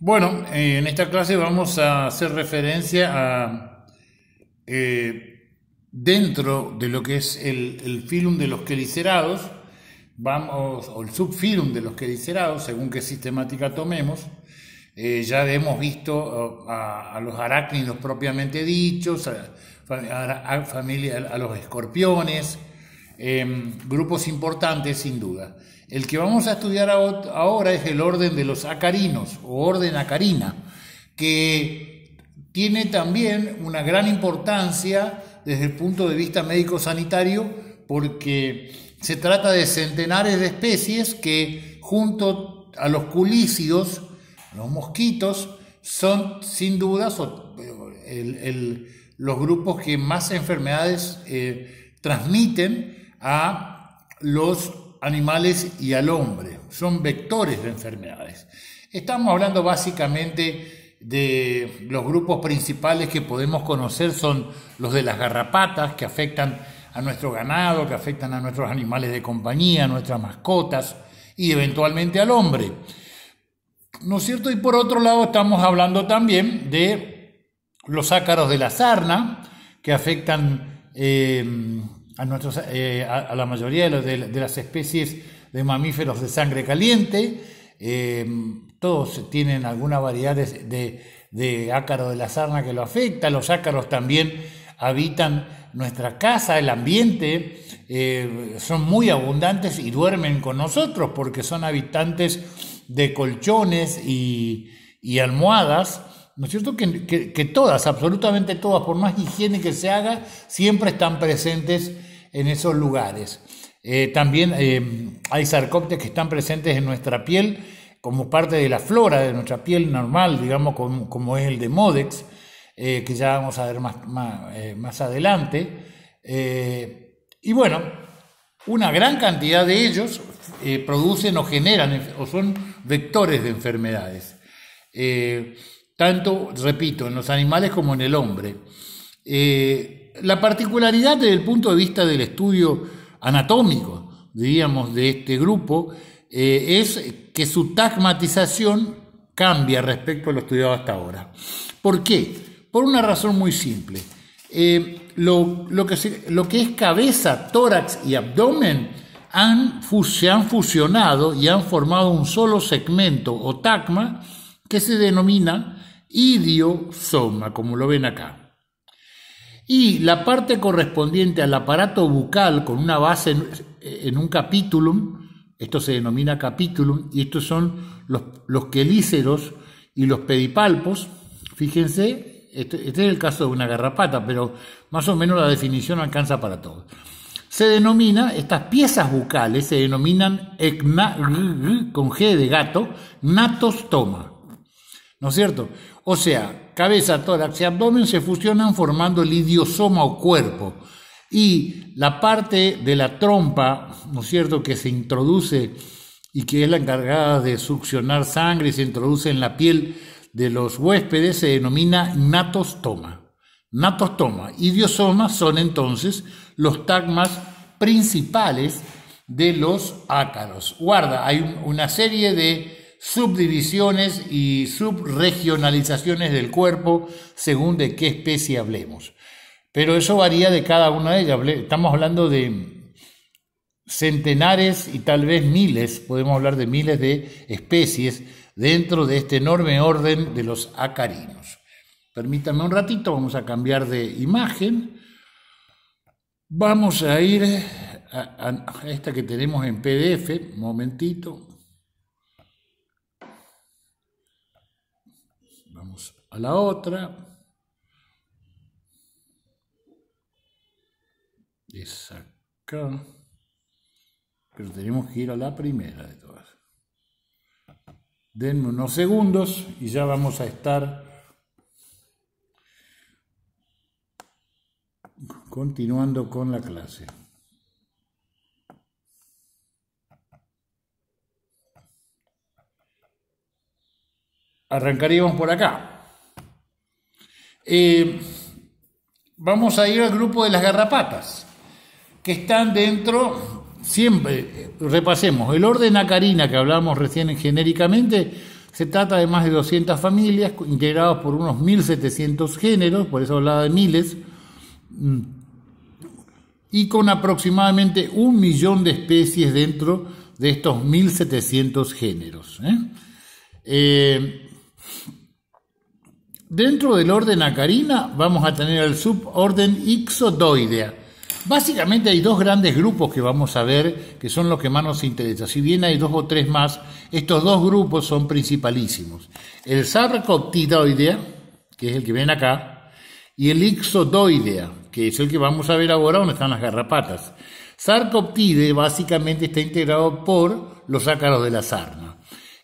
Bueno, eh, en esta clase vamos a hacer referencia a eh, dentro de lo que es el, filum de los quelicerados, vamos, o el subfilum de los quelicerados, según qué sistemática tomemos. Eh, ya hemos visto oh, a, los arácnidos propiamente dichos, a, a los escorpiones, em, grupos importantes sin duda. El que vamos a estudiar ahora es el orden de los acarinos o orden acarina, que tiene también una gran importancia desde el punto de vista médico-sanitario porque se trata de centenares de especies que junto a los culícidos, los mosquitos, son sin duda los grupos que más enfermedades eh, transmiten a los animales y al hombre. Son vectores de enfermedades. Estamos hablando básicamente de los grupos principales que podemos conocer son los de las garrapatas que afectan a nuestro ganado, que afectan a nuestros animales de compañía, nuestras mascotas y eventualmente al hombre. ¿No es cierto? Y por otro lado estamos hablando también de los ácaros de la sarna que afectan eh, eh, a, a, la mayoría de, las especies de mamíferos de sangre caliente. Eh, todos tienen alguna variedad de, ácaro de la sarna que lo afecta. Los ácaros también habitan nuestra casa, el ambiente. Eh, son muy abundantes y duermen con nosotros porque son habitantes de colchones y, almohadas. ¿No es cierto? que, todas, absolutamente todas, por más higiene que se haga, siempre están presentes en esos lugares. Eh, también eh, hay sarcóptes que están presentes en nuestra piel como parte de la flora de nuestra piel normal, digamos, como, es el de Modex, eh, que ya vamos a ver más, más, adelante. y bueno, una gran cantidad de ellos producen o generan o son vectores de enfermedades, tanto, repito, en los animales como en el hombre. La particularidad desde el punto de vista del estudio anatómico, diríamos, de este grupo, eh, es que su tagmatización cambia respecto a lo estudiado hasta ahora. ¿Por qué? Por una razón muy simple. Eh, lo, que es cabeza, tórax y abdomen se han fusionado y han formado un solo segmento o tagma que se denomina idiosoma, como lo ven acá y la parte correspondiente al aparato bucal con una base en, un capitulum, esto se denomina capitulum, y estos son los, los quelíceros y los pedipalpos, fíjense, este, este, es el caso de una garrapata, pero más o menos la definición alcanza para todos se denomina, estas piezas bucales se denominan con G de gato, natostoma. ¿No es cierto? O sea, cabeza, tórax y abdomen se fusionan formando el idiosoma o cuerpo. Y la parte de la trompa, ¿no es cierto?, que se introduce y que es la encargada de succionar sangre y se introduce en la piel de los huéspedes se denomina natostoma. Natostoma Idiosomas son entonces los tagmas principales de los ácaros. Guarda, hay una serie de subdivisiones y subregionalizaciones del cuerpo según de qué especie hablemos. Pero eso varía de cada una de ellas. Estamos hablando de centenares y tal vez miles, podemos hablar de miles de especies dentro de este enorme orden de los acarinos. Permítanme un ratito, vamos a cambiar de imagen. Vamos a ir a, esta que tenemos en PDF, momentito. a la otra. Es acá. Pero tenemos que ir a la primera de todas. Denme unos segundos y ya vamos a estar continuando con la clase. Arrancaríamos por acá. Eh, vamos a ir al grupo de las garrapatas, que están dentro, siempre, repasemos, el orden acarina que hablábamos recién genéricamente, se trata de más de 200 familias integradas por unos 1.700 géneros, por eso hablaba de miles, y con aproximadamente un millón de especies dentro de estos 1.700 géneros. ¿eh? eh Dentro del orden acarina vamos a tener el suborden ixodoidea. Básicamente hay dos grandes grupos que vamos a ver que son los que más nos interesa. Si bien hay dos o tres más, estos dos grupos son principalísimos. El sarcoptidoidea, que es el que ven acá, y el ixodoidea, que es el que vamos a ver ahora donde están las garrapatas. Sarcoptide básicamente está integrado por los ácaros de la sarna.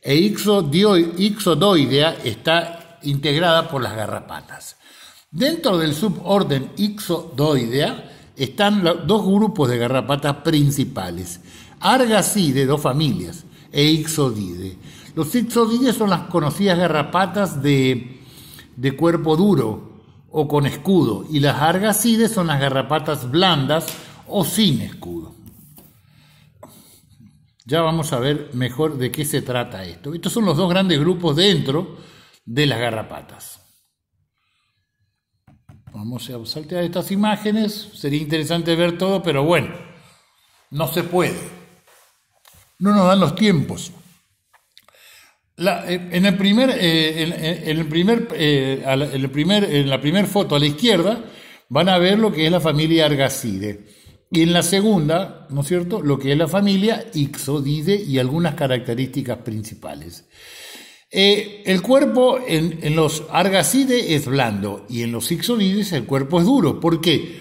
E ixodoidea está integrada por las garrapatas. Dentro del suborden Ixodoidea están dos grupos de garrapatas principales, de dos familias, e Ixodide. Los Ixodides son las conocidas garrapatas de, cuerpo duro o con escudo, y las Argacides son las garrapatas blandas o sin escudo. Ya vamos a ver mejor de qué se trata esto. Estos son los dos grandes grupos dentro de las garrapatas. Vamos a saltear estas imágenes, sería interesante ver todo, pero bueno, no se puede. No nos dan los tiempos. en el primer, en, el primer, la, el primer, en la primera foto a la izquierda van a ver lo que es la familia Argacide. Y en la segunda, ¿no es cierto?, lo que es la familia Ixodide y algunas características principales. Eh, el cuerpo en, los argacides es blando y en los Ixodides el cuerpo es duro. ¿Por qué?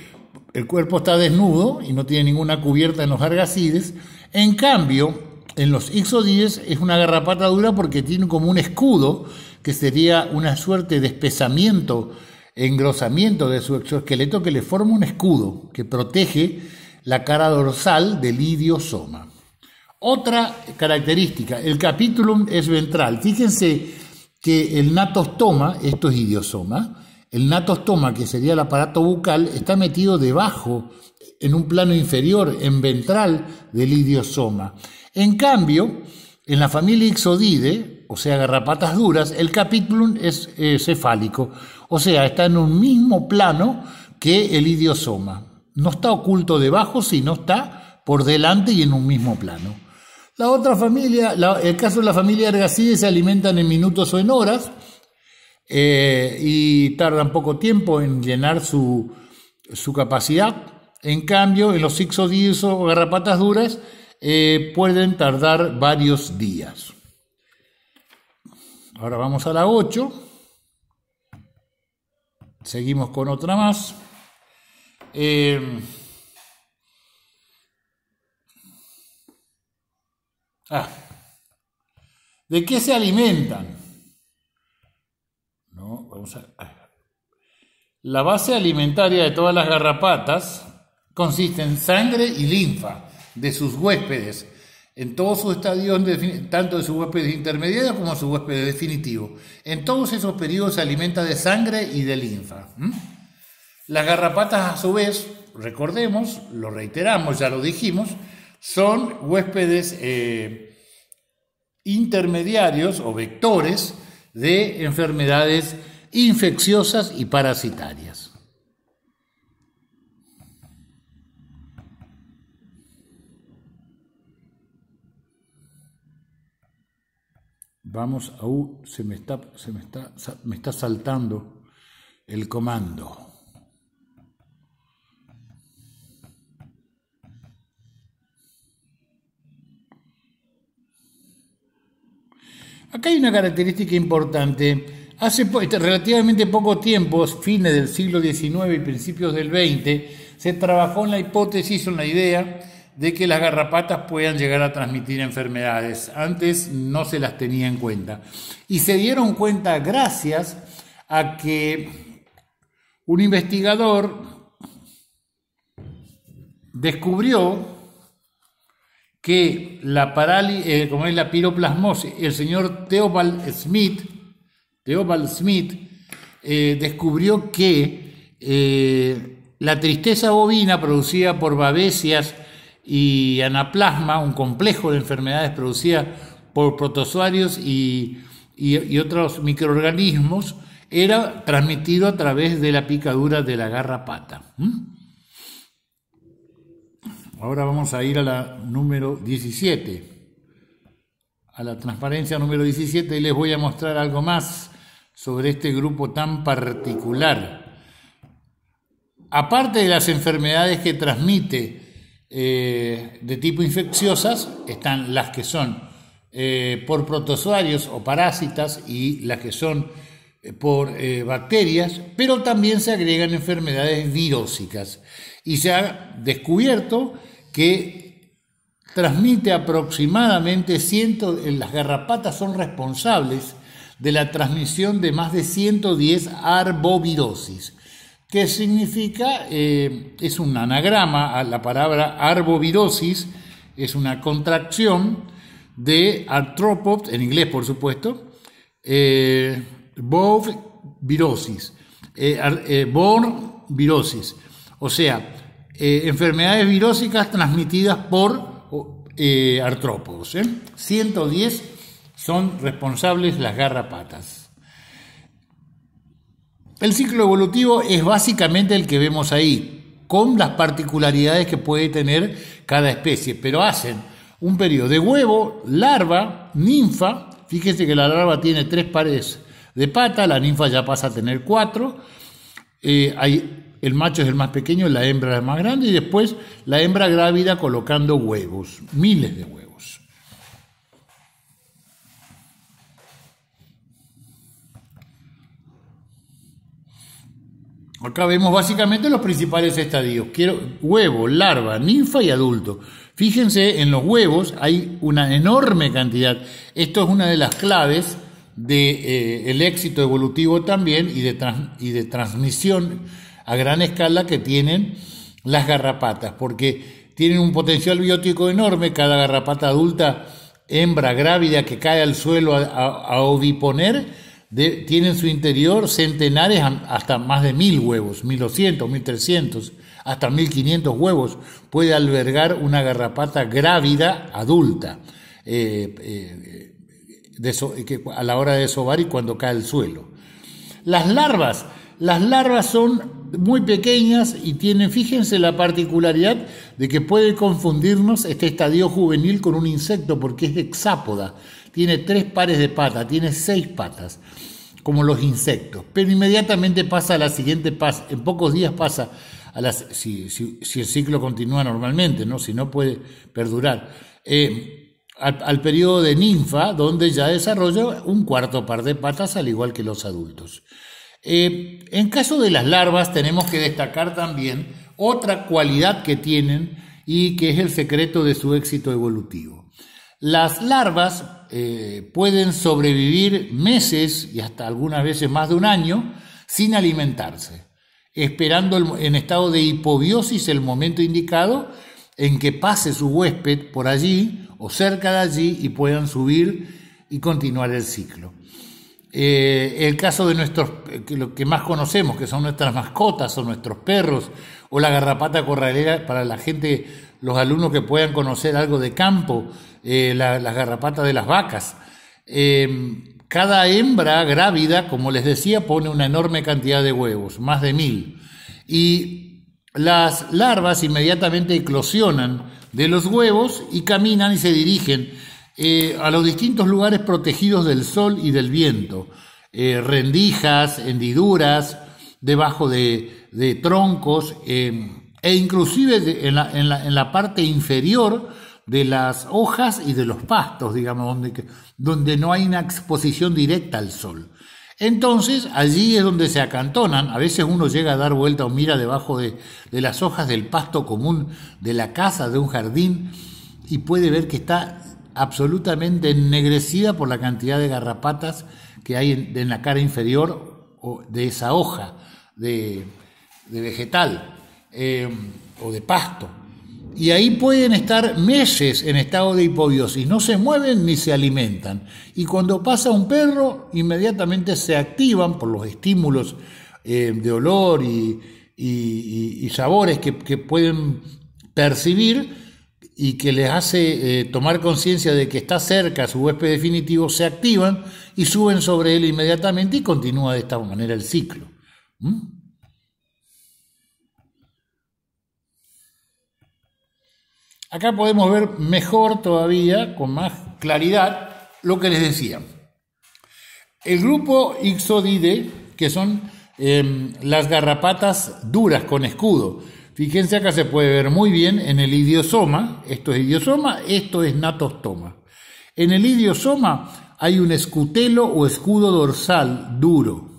El cuerpo está desnudo y no tiene ninguna cubierta en los argacides. En cambio, en los ixodides es una garrapata dura porque tiene como un escudo, que sería una suerte de espesamiento, engrosamiento de su exoesqueleto que le forma un escudo que protege la cara dorsal del idiosoma. Otra característica, el capítulo es ventral. Fíjense que el natostoma, esto es idiosoma, el natostoma, que sería el aparato bucal, está metido debajo, en un plano inferior, en ventral del idiosoma. En cambio, en la familia Ixodide, o sea, garrapatas duras, el capítulo es eh, cefálico, o sea, está en un mismo plano que el idiosoma. No está oculto debajo, sino está por delante y en un mismo plano. La otra familia, el caso de la familia Argacide, se alimentan en minutos o en horas eh, y tardan poco tiempo en llenar su, capacidad. En cambio, en los ixodíos o garrapatas duras eh, pueden tardar varios días. Ahora vamos a la 8. Seguimos con otra más. Eh, Ah. ¿De qué se alimentan? ¿No? Vamos a... La base alimentaria de todas las garrapatas consiste en sangre y linfa de sus huéspedes, en todos sus estadios, tanto de su huésped intermediarios como de su huésped definitivo. En todos esos periodos se alimenta de sangre y de linfa. Las garrapatas, a su vez, recordemos, lo reiteramos, ya lo dijimos, son huéspedes eh, intermediarios o vectores de enfermedades infecciosas y parasitarias. Vamos a se me está, se me está, me está saltando el comando. Acá hay una característica importante. Hace este, relativamente poco tiempo, fines del siglo XIX y principios del XX, se trabajó en la hipótesis o en la idea de que las garrapatas puedan llegar a transmitir enfermedades. Antes no se las tenía en cuenta. Y se dieron cuenta gracias a que un investigador descubrió que la parálisis, eh, como es la piroplasmosis, el señor Theobald Smith, Smith eh, descubrió que eh, la tristeza bovina producida por babesias y anaplasma, un complejo de enfermedades producidas por protozoarios y, otros microorganismos, era transmitido a través de la picadura de la garrapata. ¿Mm? Ahora vamos a ir a la número 17. A la transparencia número 17 y les voy a mostrar algo más sobre este grupo tan particular. Aparte de las enfermedades que transmite eh, de tipo infecciosas, están las que son eh, por protozoarios o parásitas y las que son eh, por eh, bacterias, pero también se agregan enfermedades virósicas. Y se ha descubierto que transmite aproximadamente 100, las garrapatas son responsables de la transmisión de más de 110 arbovirosis, ¿Qué significa, eh, es un anagrama a la palabra arbovirosis, es una contracción de arthropods, en inglés por supuesto, virosis, eh, eh virosis, o sea, eh, enfermedades virósicas transmitidas por eh, artrópodos. 110 son responsables las garrapatas. El ciclo evolutivo es básicamente el que vemos ahí, con las particularidades que puede tener cada especie, pero hacen un periodo de huevo, larva, ninfa, fíjese que la larva tiene tres pares de pata, la ninfa ya pasa a tener cuatro, eh, hay, el macho es el más pequeño, la hembra es más grande y después la hembra grávida colocando huevos, miles de huevos. Acá vemos básicamente los principales estadios. Quiero, huevo, larva, ninfa y adulto. Fíjense, en los huevos hay una enorme cantidad. Esto es una de las claves de eh, éxito evolutivo también y de, y de transmisión a gran escala que tienen las garrapatas, porque tienen un potencial biótico enorme, cada garrapata adulta, hembra grávida que cae al suelo a, oviponer, tiene en su interior centenares, hasta más de mil huevos, 1200, trescientos, hasta mil quinientos huevos, puede albergar una garrapata grávida adulta. Eh, eh, que a la hora de sobar y cuando cae el suelo. Las larvas, las larvas son muy pequeñas y tienen, fíjense la particularidad de que puede confundirnos este estadio juvenil con un insecto porque es hexápoda, tiene tres pares de patas, tiene seis patas, como los insectos. Pero inmediatamente pasa a la siguiente fase en pocos días pasa a las, si, el ciclo continúa normalmente, ¿no? si no puede perdurar. Eh, al, periodo de ninfa, donde ya desarrolla un cuarto par de patas, al igual que los adultos. Eh, en caso de las larvas, tenemos que destacar también otra cualidad que tienen y que es el secreto de su éxito evolutivo. Las larvas eh, pueden sobrevivir meses y hasta algunas veces más de un año sin alimentarse, esperando en estado de hipobiosis el momento indicado en que pase su huésped por allí o cerca de allí y puedan subir y continuar el ciclo. Eh, el caso de nuestros, que lo que más conocemos, que son nuestras mascotas o nuestros perros, o la garrapata corralera para la gente, los alumnos que puedan conocer algo de campo, eh, las garrapatas de las vacas. Eh, cada hembra grávida, como les decía, pone una enorme cantidad de huevos, más de mil. Y las larvas inmediatamente eclosionan de los huevos y caminan y se dirigen eh, a los distintos lugares protegidos del sol y del viento, eh, rendijas, hendiduras, debajo de, troncos em, e inclusive en la, parte inferior de las hojas y de los pastos, digamos, donde, donde no hay una exposición directa al sol. Entonces, allí es donde se acantonan. A veces uno llega a dar vuelta o mira debajo de, las hojas del pasto común de la casa, de un jardín, y puede ver que está absolutamente ennegrecida por la cantidad de garrapatas que hay en, la cara inferior de esa hoja de, vegetal eh, o de pasto y ahí pueden estar meses en estado de hipobiosis, no se mueven ni se alimentan. Y cuando pasa un perro, inmediatamente se activan por los estímulos eh, de olor y, sabores que, pueden percibir y que les hace eh, tomar conciencia de que está cerca su huésped definitivo, se activan y suben sobre él inmediatamente y continúa de esta manera el ciclo. ¿Mm? Acá podemos ver mejor todavía, con más claridad, lo que les decía. El grupo Ixodide, que son em, las garrapatas duras con escudo. Fíjense acá se puede ver muy bien en el idiosoma, esto es idiosoma, esto es natostoma. En el idiosoma hay un escutelo o escudo dorsal duro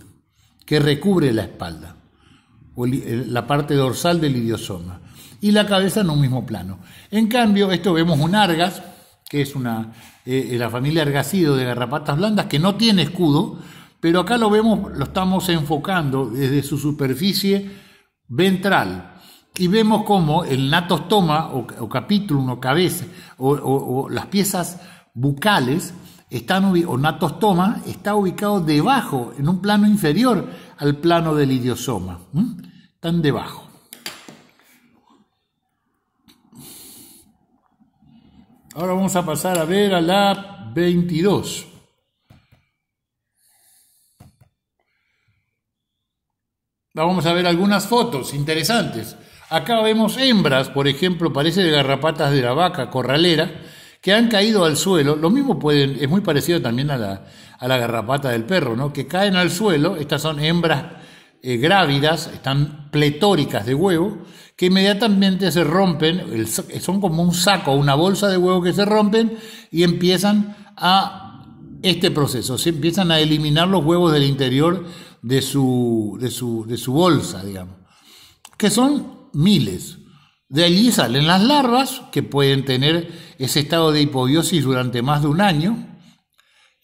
que recubre la espalda, o la parte dorsal del idiosoma y la cabeza en un mismo plano. En cambio, esto vemos un argas, que es una, eh, la familia argacido de garrapatas blandas, que no tiene escudo, pero acá lo vemos, lo estamos enfocando desde su superficie ventral. Y vemos cómo el natostoma o, capítulo, o cabeza, o, las piezas bucales, o natostoma está ubicado debajo, en un plano inferior al plano del idiosoma. Están debajo. Ahora vamos a pasar a ver a la 22. Vamos a ver algunas fotos interesantes. Acá vemos hembras, por ejemplo, parece de garrapatas de la vaca corralera, que han caído al suelo. Lo mismo pueden, es muy parecido también a la, a la garrapata del perro, ¿no? Que caen al suelo, estas son hembras eh, grávidas, están pletóricas de huevo, que inmediatamente se rompen, son como un saco, una bolsa de huevos que se rompen y empiezan a este proceso, se empiezan a eliminar los huevos del interior de su, de su, bolsa, digamos, que son miles. De allí salen las larvas, que pueden tener ese estado de hipobiosis durante más de un año,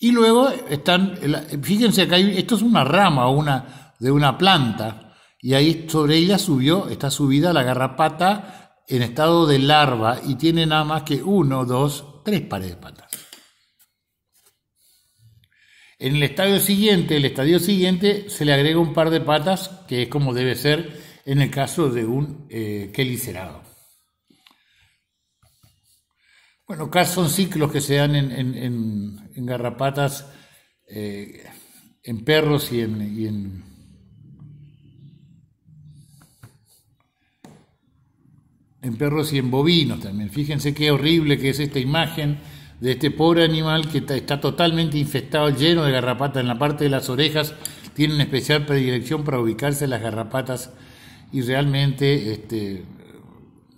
y luego están, fíjense acá, esto es una rama de una planta, y ahí sobre ella subió, está subida la garrapata en estado de larva y tiene nada más que uno, dos, tres pares de patas. En el estadio siguiente, el estadio siguiente se le agrega un par de patas, que es como debe ser en el caso de un quelicerado. Eh, bueno, acá son ciclos que se dan en, garrapatas, eh, en perros y en, en perros y en bovinos también. Fíjense qué horrible que es esta imagen de este pobre animal que está, totalmente infestado, lleno de garrapatas en la parte de las orejas. Tiene una especial predilección para ubicarse las garrapatas y realmente este,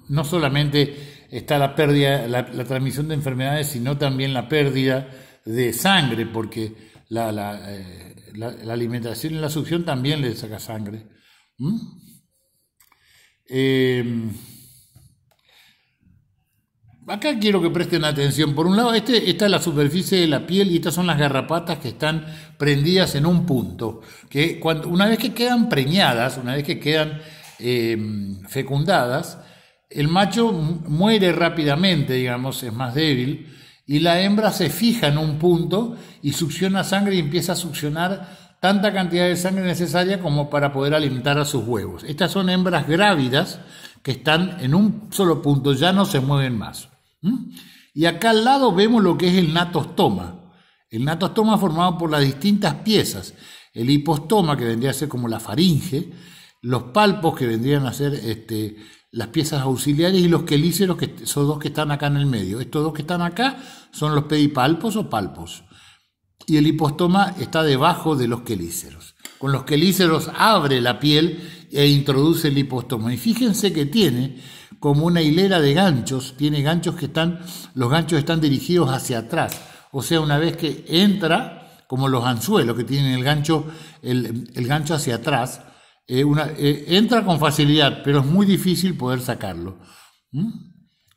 no solamente está la pérdida, la, transmisión de enfermedades, sino también la pérdida de sangre, porque la, eh, alimentación y la succión también le saca sangre. Eh, Acá quiero que presten atención. Por un lado, este, esta es la superficie de la piel y estas son las garrapatas que están prendidas en un punto. Que una vez que quedan preñadas, una vez que quedan em, fecundadas, el macho muere rápidamente, digamos, es más débil, y la hembra se fija en un punto y succiona sangre y empieza a succionar tanta cantidad de sangre necesaria como para poder alimentar a sus huevos. Estas son hembras grávidas que están en un solo punto, ya no se mueven más. ¿Mm? Y acá al lado vemos lo que es el natostoma. El natostoma formado por las distintas piezas. El hipostoma, que vendría a ser como la faringe, los palpos, que vendrían a ser este, las piezas auxiliares, y los quelíceros, que son dos que están acá en el medio. Estos dos que están acá son los pedipalpos o palpos. Y el hipostoma está debajo de los quelíceros. Con los quelíceros abre la piel e introduce el hipostoma. Y fíjense que tiene como una hilera de ganchos, tiene ganchos que están, los ganchos están dirigidos hacia atrás. O sea, una vez que entra, como los anzuelos que tienen el gancho, el, gancho hacia atrás, eh, eh, entra con facilidad, pero es muy difícil poder sacarlo. ¿Mm?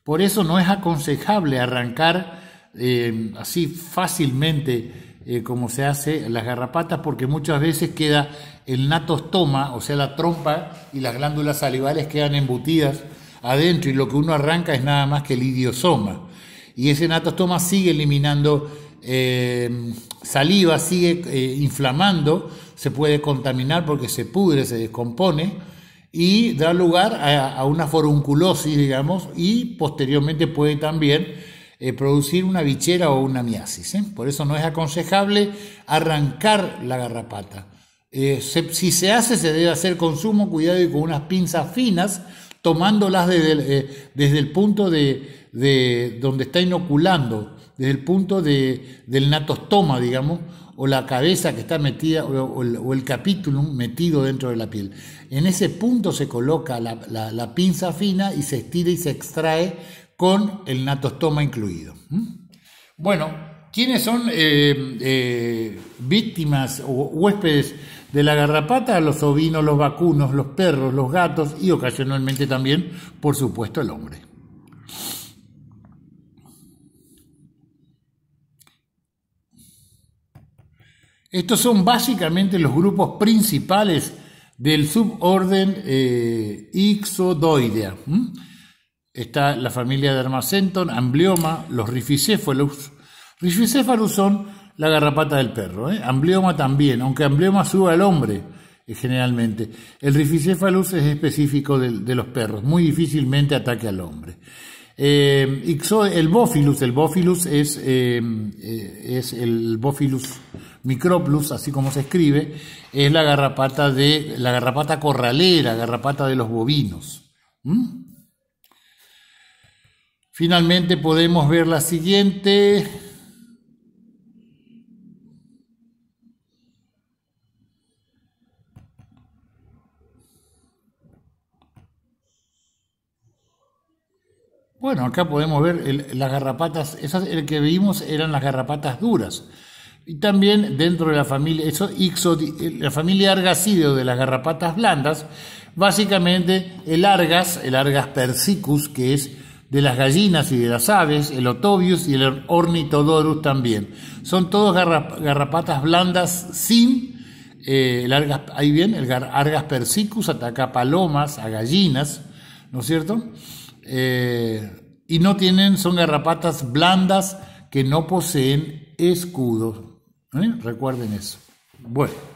Por eso no es aconsejable arrancar eh, así fácilmente como se hace las garrapatas, porque muchas veces queda el natostoma, o sea, la trompa y las glándulas salivales quedan embutidas adentro y lo que uno arranca es nada más que el idiosoma. Y ese natostoma sigue eliminando eh, saliva, sigue eh, inflamando, se puede contaminar porque se pudre, se descompone y da lugar a, una forunculosis, digamos, y posteriormente puede también eh, producir una bichera o una miasis. Por eso no es aconsejable arrancar la garrapata. si se hace, se debe hacer con sumo cuidado y con unas pinzas finas, tomándolas desde el, eh, punto de, donde está inoculando, desde el punto del natostoma, digamos, o la cabeza que está metida, o, el capítulo metido dentro de la piel. En ese punto se coloca la, pinza fina y se estira y se extrae con el natostoma incluido. Bueno, ¿quiénes son eh, eh, víctimas o huéspedes de la garrapata a los ovinos, los vacunos, los perros, los gatos y ocasionalmente también, por supuesto, el hombre. Estos son básicamente los grupos principales del suborden eh, Ixodoidea. Está la familia de Armacenton, Amblioma, los rhipicephalus. Rificéfalos son la garrapata del perro. ¿eh? Amblioma también, aunque amblioma suba al hombre eh, generalmente. El rificefalus es específico de, los perros, muy difícilmente ataque al hombre. Eh, el bófilus, el bófilus es, em, eh, es el bófilus microplus, así como se escribe, es la garrapata de la garrapata corralera, garrapata de los bovinos. Finalmente podemos ver la siguiente, Bueno, acá podemos ver las garrapatas, esas el que vimos eran las garrapatas duras. Y también dentro de la familia, eso, la familia Argacídeo de las garrapatas blandas, básicamente el Argas, el Argas persicus, que es de las gallinas y de las aves, el Otobius y el Ornitodorus también. Son todos garrapatas blandas sin eh, Argas, ahí bien, el Argas persicus ataca palomas, a gallinas, ¿no es cierto? Eh, y no tienen, son garrapatas blandas que no poseen escudo. ¿eh? Recuerden eso. Bueno.